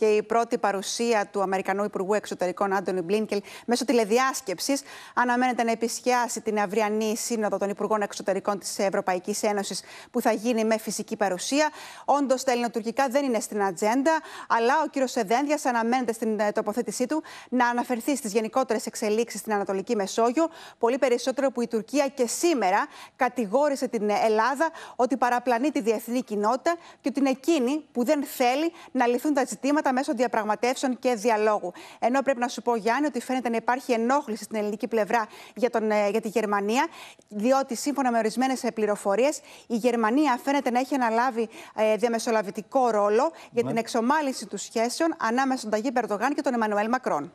και η πρώτη παρουσία του Αμερικανού Υπουργού Εξωτερικών Άντωνι Μπλίνκελ μέσω τηλεδιάσκεψης. Αναμένεται να επισκιάσει την αυριανή σύνοδο των Υπουργών Εξωτερικών της Ευρωπαϊκής Ένωσης που θα γίνει με φυσική παρουσία. Όντως, τα ελληνοτουρκικά δεν είναι στην ατζέντα, αλλά ο κύριος Εδένδια αναμένεται στην ε, τοποθέτησή του να αναφερθεί στις γενικότερες εξελίξεις στην Ανατολική Μεσόγειο. Πολύ περισσότερο που η Τουρκία και σήμερα κατηγόρησε την Ελλάδα ότι παραπλανεί τη διεθνή κοινότητα και ότι είναι εκείνη που δεν θέλει να λυθούν τα ζητήματα μέσω διαπραγματεύσεων και διαλόγου. Ενώ πρέπει να σου πω, Γιάννη, ότι φαίνεται να υπάρχει ενόχληση στην ελληνική πλευρά για, τον, ε, για τη Γερμανία, διότι σύμφωνα με ορισμένες πληροφορίες, η Γερμανία φαίνεται να έχει αναλάβει ε, διαμεσολαβητικό ρόλο για ναι. την εξομαλύνση των σχέσεων ανάμεσα στον Ταγί Περδογάν και τον Εμμανουέλ Μακρόν.